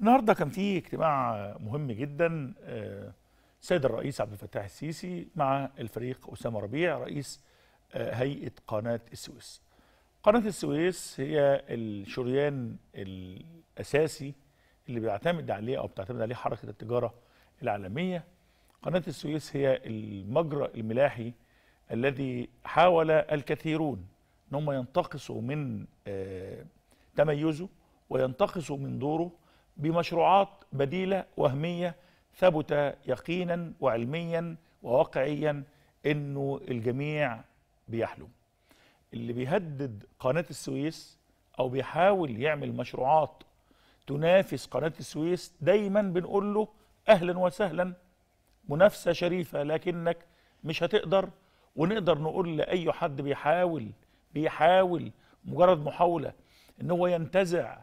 النهارده كان في اجتماع مهم جدا آه، سيد الرئيس عبد الفتاح السيسي مع الفريق اسامه ربيع رئيس آه، هيئه قناه السويس. قناه السويس هي الشريان الاساسي اللي بيعتمد عليه او بتعتمد عليه حركه التجاره العالميه. قناه السويس هي المجرى الملاحي الذي حاول الكثيرون ان هم ينتقصوا من آه، تميزه وينتقصوا من دوره بمشروعات بديلة وهمية ثبت يقينا وعلميا وواقعيا انه الجميع بيحلم اللي بيهدد قناة السويس او بيحاول يعمل مشروعات تنافس قناة السويس دايما بنقول له اهلا وسهلا منافسة شريفة لكنك مش هتقدر ونقدر نقول لأي حد بيحاول بيحاول مجرد محاولة ان هو ينتزع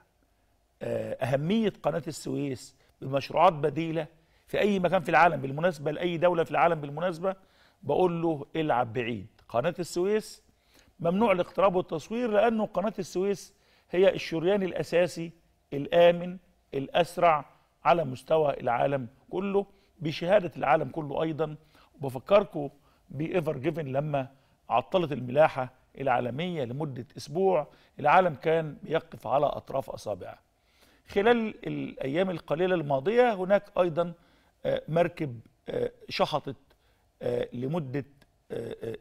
آه، أهمية قناة السويس بمشروعات بديلة في أي مكان في العالم بالمناسبة لأي دولة في العالم بالمناسبة بقول له العب بعيد قناة السويس ممنوع الاقتراب والتصوير لأنه قناة السويس هي الشريان الأساسي الآمن الأسرع على مستوى العالم كله بشهادة العالم كله أيضا وبفكركم بإيفر جيفن لما عطلت الملاحة العالمية لمدة أسبوع العالم كان بيقف على أطراف أصابعه خلال الأيام القليلة الماضية هناك أيضا آه، مركب آه، شحطت آه، لمدة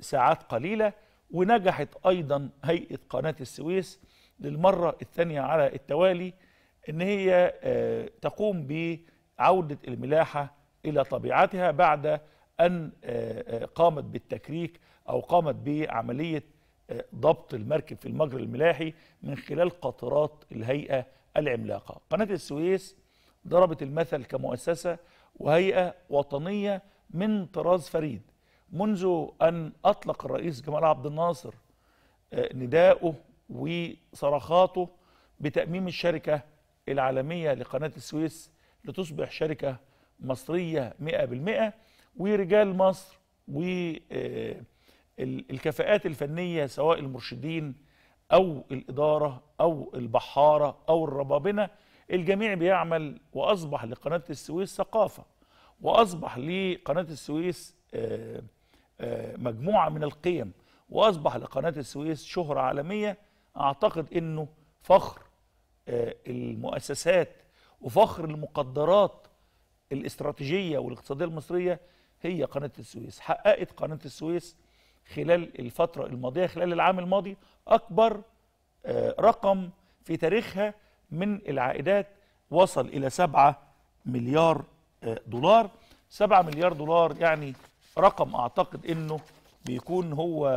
ساعات قليلة ونجحت أيضا هيئة قناة السويس للمرة الثانية على التوالي أن هي تقوم بعودة الملاحة إلى طبيعتها بعد أن قامت بالتكريك أو قامت بعملية ضبط المركب في المجرى الملاحي من خلال قاطرات الهيئة العملاقة قناة السويس ضربت المثل كمؤسسة وهيئة وطنية من طراز فريد منذ أن أطلق الرئيس جمال عبد الناصر آه، نداءه وصرخاته بتأميم الشركة العالمية لقناة السويس لتصبح شركة مصرية 100% ورجال مصر والكفاءات آه، الفنية سواء المرشدين أو الإدارة أو البحارة أو الربابنة الجميع بيعمل وأصبح لقناة السويس ثقافة وأصبح لقناة السويس آه، آه، مجموعة من القيم وأصبح لقناة السويس شهرة عالمية أعتقد أنه فخر آه، المؤسسات وفخر المقدرات الاستراتيجية والاقتصادية المصرية هي قناة السويس حققت قناة السويس خلال الفترة الماضية خلال العام الماضي أكبر آه، رقم في تاريخها من العائدات وصل إلى 7 مليار آه، دولار 7 مليار دولار يعني رقم أعتقد أنه بيكون هو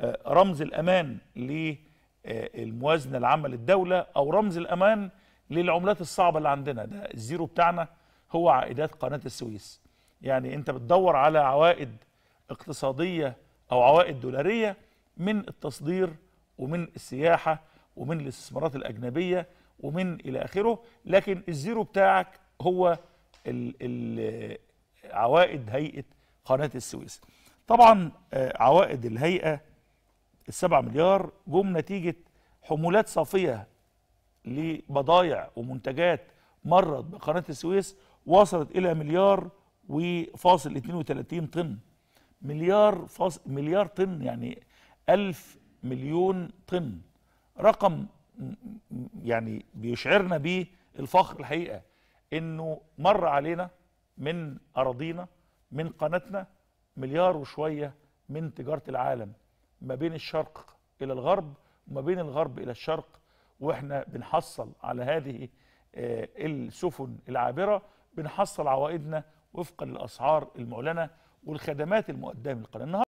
آه، رمز الأمان للموازنة العامة للدولة أو رمز الأمان للعملات الصعبة اللي عندنا ده الزيرو بتاعنا هو عائدات قناة السويس يعني أنت بتدور على عوائد اقتصادية أو عوائد دولارية من التصدير ومن السياحة ومن الاستثمارات الأجنبية ومن إلى آخره لكن الزيرو بتاعك هو ال ال عوائد هيئة قناة السويس طبعا آه، عوائد الهيئة السبعة مليار جم نتيجة حمولات صافية لبضائع ومنتجات مرت بقناة السويس وصلت إلى مليار وفاصل 32 طن مليار فاص مليار طن يعني ألف مليون طن رقم يعني بيشعرنا بيه الفخر الحقيقة انه مر علينا من أراضينا من قناتنا مليار وشوية من تجارة العالم ما بين الشرق إلى الغرب وما بين الغرب إلى الشرق واحنا بنحصل على هذه آه، السفن العابرة بنحصل عوائدنا وفقا للأسعار المعلنة والخدمات المقدمه للقناه